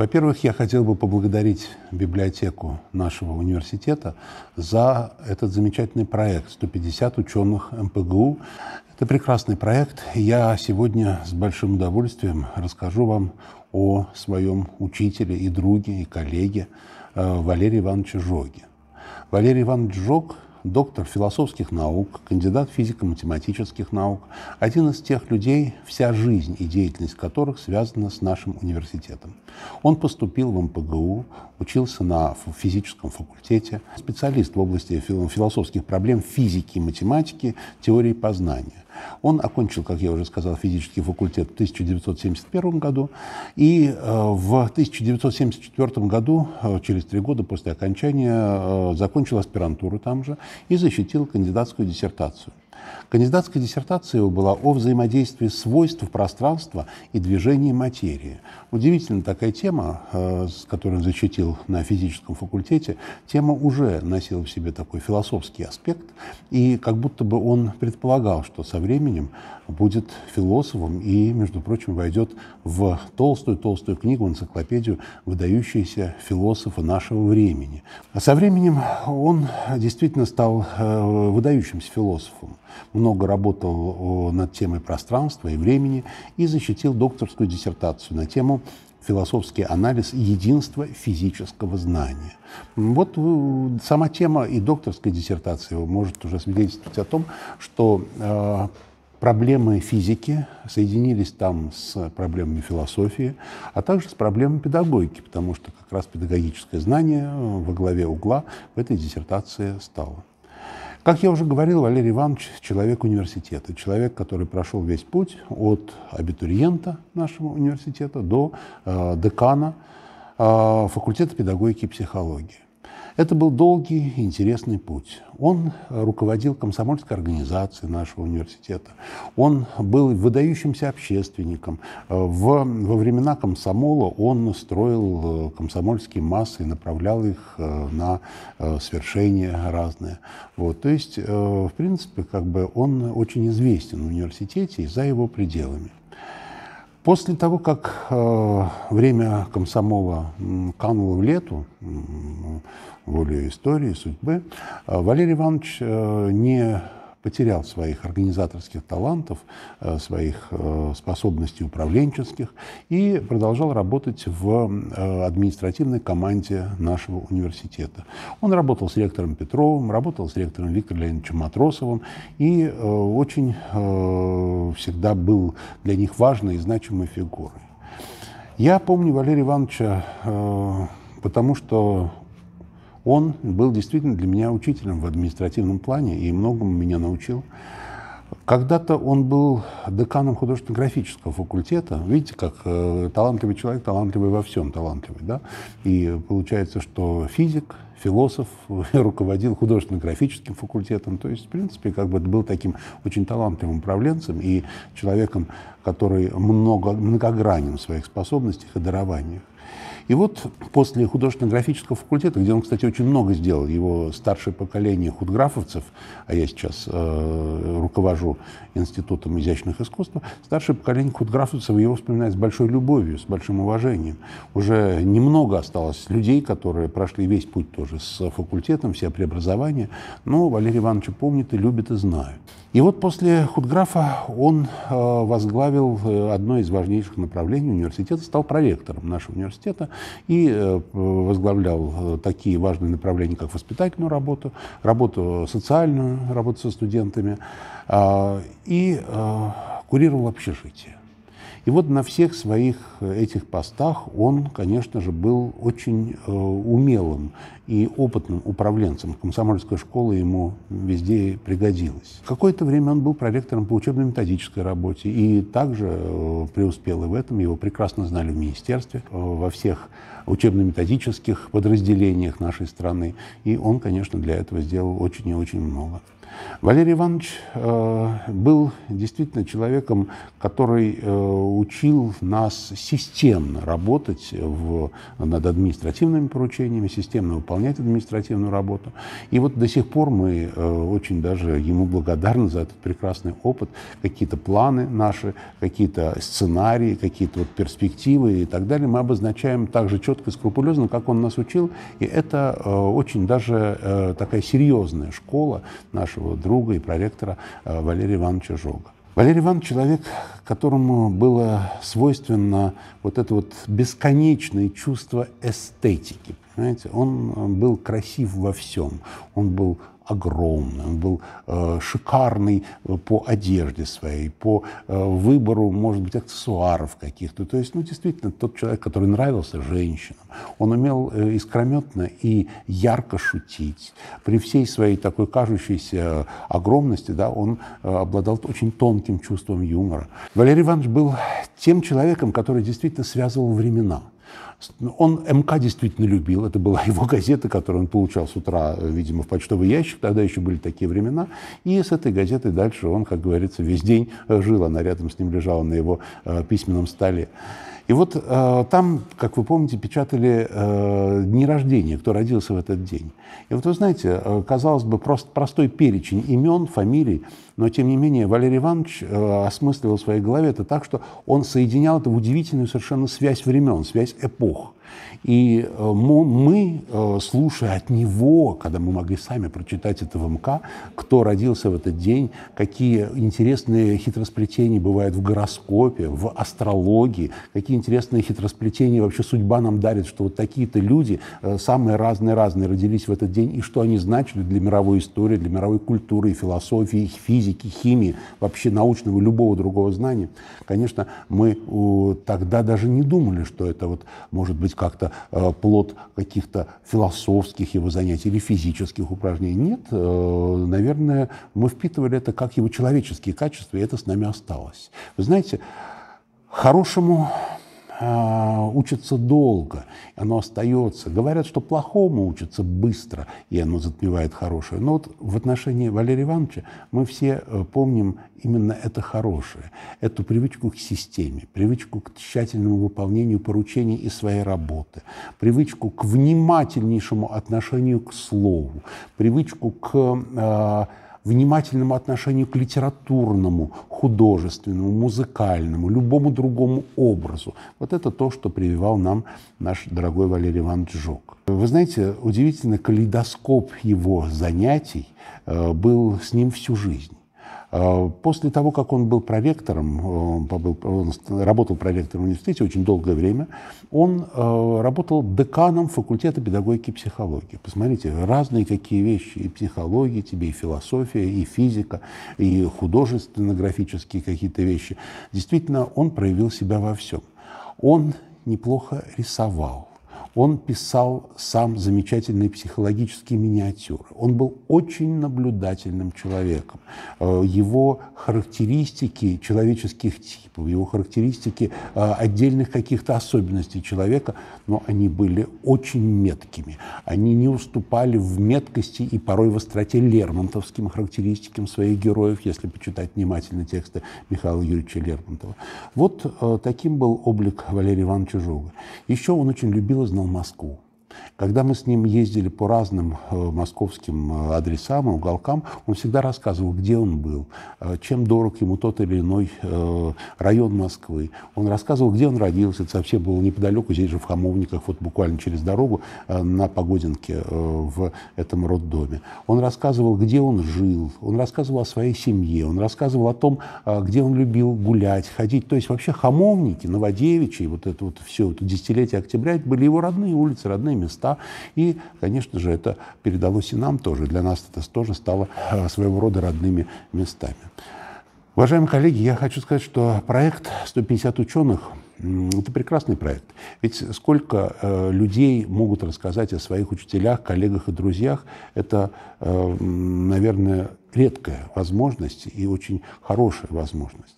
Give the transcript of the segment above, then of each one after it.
Во-первых, я хотел бы поблагодарить библиотеку нашего университета за этот замечательный проект «150 ученых МПГУ». Это прекрасный проект. Я сегодня с большим удовольствием расскажу вам о своем учителе и друге, и коллеге э, Валерии Ивановиче Жоге. Валерий Иванович Жог – доктор философских наук, кандидат физико-математических наук, один из тех людей, вся жизнь и деятельность которых связана с нашим университетом. Он поступил в МПГУ, учился на физическом факультете, специалист в области философских проблем физики и математики, теории познания. Он окончил, как я уже сказал, физический факультет в 1971 году, и э, в 1974 году, э, через три года после окончания, э, закончил аспирантуру там же и защитил кандидатскую диссертацию. Кандидатская диссертация его была о взаимодействии свойств пространства и движения материи. Удивительно такая тема, э, которую он защитил на физическом факультете, тема уже носила в себе такой философский аспект, и как будто бы он предполагал, что со временем будет философом и, между прочим, войдет в толстую-толстую книгу, энциклопедию выдающиеся философа нашего времени. А со временем он действительно стал э, выдающимся философом много работал над темой пространства и времени и защитил докторскую диссертацию на тему философский анализ единства физического знания. Вот э, сама тема и докторской диссертации может уже свидетельствовать о том, что э, проблемы физики соединились там с проблемами философии, а также с проблемами педагогики, потому что как раз педагогическое знание э, во главе угла в этой диссертации стало. Как я уже говорил, Валерий Иванович – человек университета, человек, который прошел весь путь от абитуриента нашего университета до э, декана э, факультета педагогики и психологии. Это был долгий интересный путь. Он э, руководил комсомольской организацией нашего университета. Он был выдающимся общественником. Э, в, во времена комсомола он строил э, комсомольские массы и направлял их на свершения разные. Вот. То есть, в принципе, как бы он очень известен в университете и за его пределами. После того, как э, время комсомола кануло в лету, э, волю истории, судьбы, э, Валерий Иванович э, не потерял своих организаторских талантов, э, своих э, способностей управленческих и продолжал работать в э, административной команде нашего университета. Он работал с ректором Петровым, работал с ректором Виктором Леонидовичем Матросовым и очень всегда был для них важной и значимой фигурой. Я помню Валерия Ивановича, потому что он был действительно для меня учителем в административном плане и многому меня научил. Когда-то он был деканом художественно-графического факультета. Видите, как э, талантливый человек, талантливый во всем, талантливый. Да? И получается, что физик, философ, руководил художественно-графическим факультетом. То есть, в принципе, как бы был таким очень талантливым управленцем и человеком, который много, многогранен в своих способностях и дарованиях. И вот после художественно-графического факультета, где он, кстати, очень много сделал, его старшее поколение худграфовцев, а я сейчас э, руковожу Институтом изящных искусств, старшее поколение худграфовцев его вспоминает с большой любовью, с большим уважением. Уже немного осталось людей, которые прошли весь путь тоже с факультетом, все преобразования, но Валерий Иванович помнит и любит и знает. И вот после худграфа он э, возглавил э, одно из важнейших направлений университета, стал проректором нашего университета, и э, возглавлял э, такие важные направления, как воспитательную работу, работу социальную, работу со студентами а, и э, курировал общежитие. И вот на всех своих э, этих постах он, конечно же, был очень э, умелым и опытным управленцем. Комсомольская школа ему везде пригодилась. Какое-то время он был проректором по учебно-методической работе и также э, преуспел и в этом. Его прекрасно знали в министерстве, во всех учебно-методических подразделениях нашей страны. И он, конечно, для этого сделал очень и очень много. Валерий Иванович э, был действительно человеком, который э, учил нас системно работать в, над административными поручениями, системно выполнять административную работу. И вот до сих пор мы э, очень даже ему благодарны за этот прекрасный опыт, какие-то планы наши, какие-то сценарии, какие-то вот перспективы и так далее мы обозначаем так же четко и скрупулезно, как он нас учил. И это очень даже такая серьезная школа нашего моего друга и проректора э, Валерия Ивановича Жога. Валерий Иванович человек, которому было свойственно вот это вот бесконечное чувство эстетики. Понимаете? Он э, был красив во всем. Он был огромный, он был э, шикарный э, по одежде своей, по э, выбору, может быть, аксессуаров каких-то. То есть, ну, действительно, тот человек, который нравился женщинам, он умел э, искрометно и ярко шутить. При всей своей такой кажущейся огромности, да, он э, обладал очень тонким чувством юмора. Валерий Иванович был тем человеком, который действительно связывал времена. Ну, он МК действительно любил, это была его газета, которую он получал с утра, э, видимо, в почтовый ящик, тогда еще были такие времена, и с этой газетой дальше он, как говорится, весь день э, жил, она рядом с ним лежала на его э, письменном столе. И вот э, там, как вы помните, печатали э, дни рождения, кто родился в этот день. И вот вы знаете, э, казалось бы, прост, простой перечень имен, фамилий, но тем не менее Валерий Иванович э, осмысливал в своей голове это так, что он соединял это в удивительную совершенно связь времен, связь эпох. И э, мы, э, слушая от него, когда мы могли сами прочитать это в МК, кто родился в этот день, какие интересные хитросплетения бывают в гороскопе, в астрологии, какие интересные хитросплетения вообще судьба нам дарит, что вот такие-то люди э, самые разные-разные родились в этот день, и что они значили для мировой истории, для мировой культуры, философии, физики, химии, вообще научного любого другого знания. Конечно, мы тогда даже не думали, что это вот может быть как-то э, плод каких-то философских его занятий или физических упражнений. Нет, э, наверное, мы впитывали это как его человеческие качества, и это с нами осталось. Вы знаете, хорошему а, учится долго, оно остается. Говорят, что плохому учится быстро, и оно затмевает хорошее. Но вот в отношении Валерия Ивановича мы все э, помним именно это хорошее, эту привычку к системе, привычку к тщательному выполнению поручений и своей работы, привычку к внимательнейшему отношению к слову, привычку к э, внимательному отношению к литературному, художественному, музыкальному, любому другому образу. Вот это то, что прививал нам наш дорогой Валерий Иванович Жук. Вы знаете, удивительно, калейдоскоп его занятий э, был с ним всю жизнь. А, после того, как он был проректором, э, он, работал проректором в университете очень долгое время, он э, работал деканом факультета педагогики и психологии. Посмотрите, разные какие вещи, и психология тебе, и философия, и физика, и художественно-графические какие-то вещи. Действительно, он проявил себя во всем. Он неплохо рисовал он писал сам замечательные психологические миниатюры. Он был очень наблюдательным человеком. Э, его характеристики человеческих типов, его характеристики э, отдельных каких-то особенностей человека, но они были очень меткими. Они не уступали в меткости и порой в остроте лермонтовским характеристикам своих героев, если почитать внимательно тексты Михаила Юрьевича Лермонтова. Вот э, таким был облик Валерия Ивановича Жога. Еще он очень любил и знал Москву. Когда мы с ним ездили по разным э, московским э, адресам и уголкам, он всегда рассказывал, где он был, э, чем дорог ему тот или иной район Москвы. Он рассказывал, где он родился. Это вообще было неподалеку, здесь же в Хамовниках, вот буквально через дорогу на Погодинке в этом роддоме. Он рассказывал, где он жил, он рассказывал о своей семье, он рассказывал о том, где он любил гулять, ходить. То есть вообще Хамовники, Новодевичи, вот это вот все, вот десятилетие октября, это были его родные улицы, родные места. И, конечно же, это передалось и нам тоже. Для нас это тоже стало э, своего рода родными местами. Уважаемые коллеги, я хочу сказать, что проект «150 ученых» Это прекрасный проект. Ведь сколько э, людей могут рассказать о своих учителях, коллегах и друзьях, это, э, наверное, редкая возможность и очень хорошая возможность.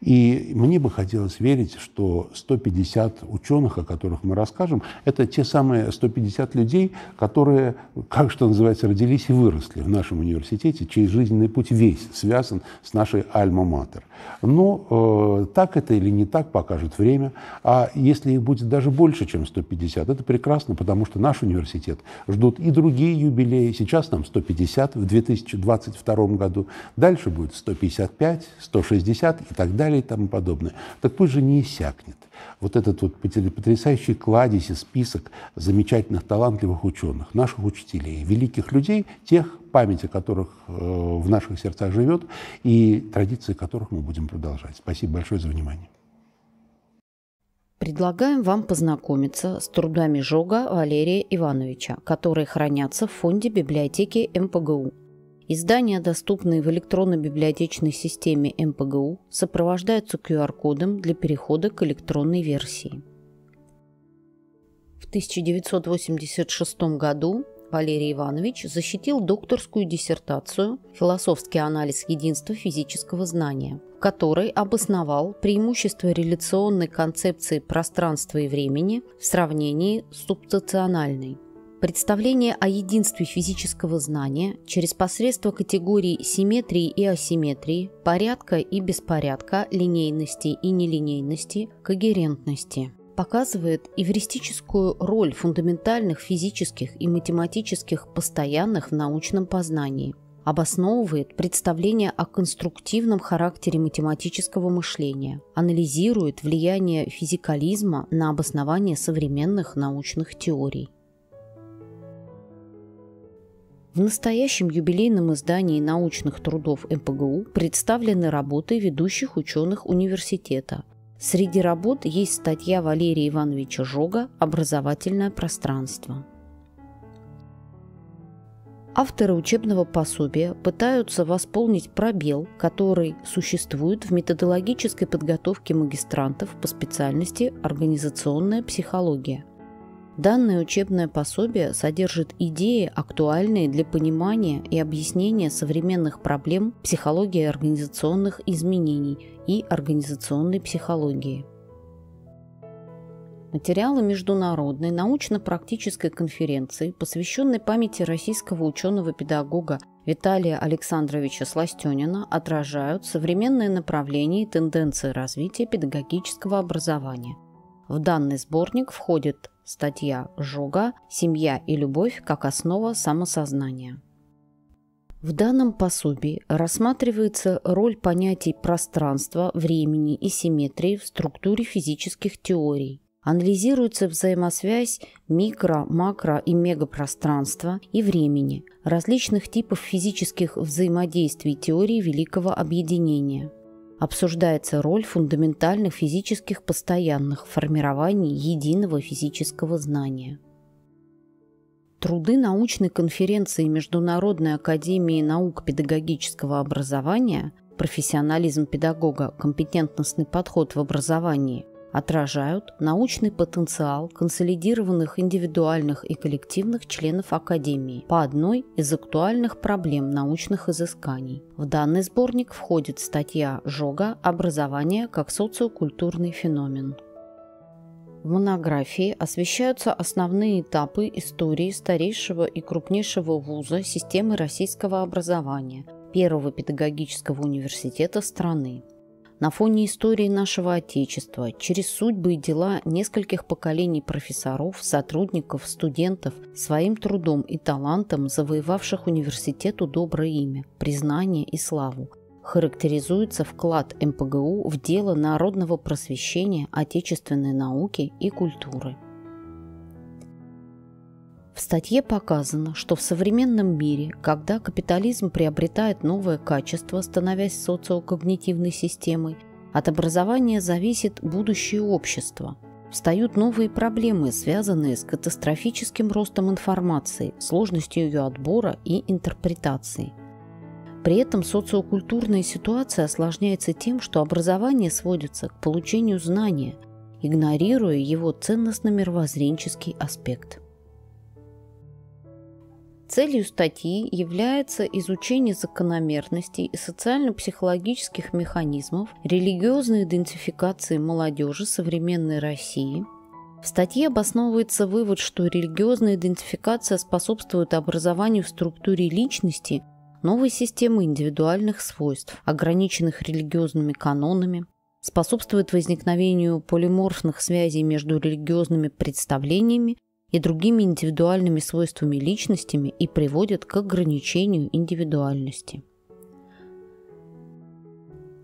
И мне бы хотелось верить, что 150 ученых, о которых мы расскажем, это те самые 150 людей, которые, как что называется, родились и выросли в нашем университете, чей жизненный путь весь связан с нашей альма-матер. Но ну, э, так это или не так покажет время. А если их будет даже больше, чем 150, это прекрасно, потому что наш университет ждут и другие юбилеи. Сейчас нам 150 в 2022 году, дальше будет 155, 160 и и так далее и тому подобное. Так пусть же не иссякнет вот этот вот потрясающий кладезь и список замечательных, талантливых ученых, наших учителей, великих людей, тех, память о которых э, в наших сердцах живет и традиции которых мы будем продолжать. Спасибо большое за внимание. Предлагаем вам познакомиться с трудами Жога Валерия Ивановича, которые хранятся в фонде библиотеки МПГУ. Издания, доступные в электронно-библиотечной системе МПГУ, сопровождаются QR-кодом для перехода к электронной версии. В 1986 году Валерий Иванович защитил докторскую диссертацию «Философский анализ единства физического знания», в которой обосновал преимущество реляционной концепции пространства и времени в сравнении с субстациональной. Представление о единстве физического знания через посредство категорий симметрии и асимметрии, порядка и беспорядка, линейности и нелинейности, когерентности показывает эвристическую роль фундаментальных физических и математических постоянных в научном познании, обосновывает представление о конструктивном характере математического мышления, анализирует влияние физикализма на обоснование современных научных теорий. В настоящем юбилейном издании научных трудов МПГУ представлены работы ведущих ученых университета. Среди работ есть статья Валерия Ивановича Жога «Образовательное пространство». Авторы учебного пособия пытаются восполнить пробел, который существует в методологической подготовке магистрантов по специальности «Организационная психология». Данное учебное пособие содержит идеи, актуальные для понимания и объяснения современных проблем психологии организационных изменений и организационной психологии. Материалы международной научно-практической конференции, посвященной памяти российского ученого-педагога Виталия Александровича Сластенина, отражают современные направления и тенденции развития педагогического образования, в данный сборник входит статья «Жога. Семья и любовь как основа самосознания». В данном пособии рассматривается роль понятий пространства, времени и симметрии в структуре физических теорий. Анализируется взаимосвязь микро-, макро- и мегапространства и времени, различных типов физических взаимодействий теории Великого Объединения – обсуждается роль фундаментальных физических постоянных в формировании единого физического знания. Труды научной конференции Международной академии наук педагогического образования «Профессионализм педагога. Компетентностный подход в образовании» отражают научный потенциал консолидированных индивидуальных и коллективных членов Академии по одной из актуальных проблем научных изысканий. В данный сборник входит статья «Жога. Образование как социокультурный феномен». В монографии освещаются основные этапы истории старейшего и крупнейшего вуза системы российского образования, первого педагогического университета страны, на фоне истории нашего Отечества, через судьбы и дела нескольких поколений профессоров, сотрудников, студентов, своим трудом и талантом завоевавших университету доброе имя, признание и славу, характеризуется вклад МПГУ в дело народного просвещения, отечественной науки и культуры. В статье показано, что в современном мире, когда капитализм приобретает новое качество, становясь социокогнитивной системой, от образования зависит будущее общества. Встают новые проблемы, связанные с катастрофическим ростом информации, сложностью ее отбора и интерпретации. При этом социокультурная ситуация осложняется тем, что образование сводится к получению знания, игнорируя его ценностно-мировоззренческий аспект. Целью статьи является изучение закономерностей и социально-психологических механизмов религиозной идентификации молодежи современной России, в статье обосновывается вывод, что религиозная идентификация способствует образованию в структуре личности новой системы индивидуальных свойств, ограниченных религиозными канонами, способствует возникновению полиморфных связей между религиозными представлениями и другими индивидуальными свойствами личностями и приводят к ограничению индивидуальности.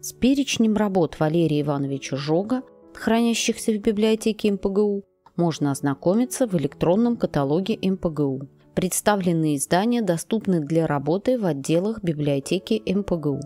С перечнем работ Валерия Ивановича Жога, хранящихся в библиотеке МПГУ, можно ознакомиться в электронном каталоге МПГУ. Представленные издания доступны для работы в отделах библиотеки МПГУ.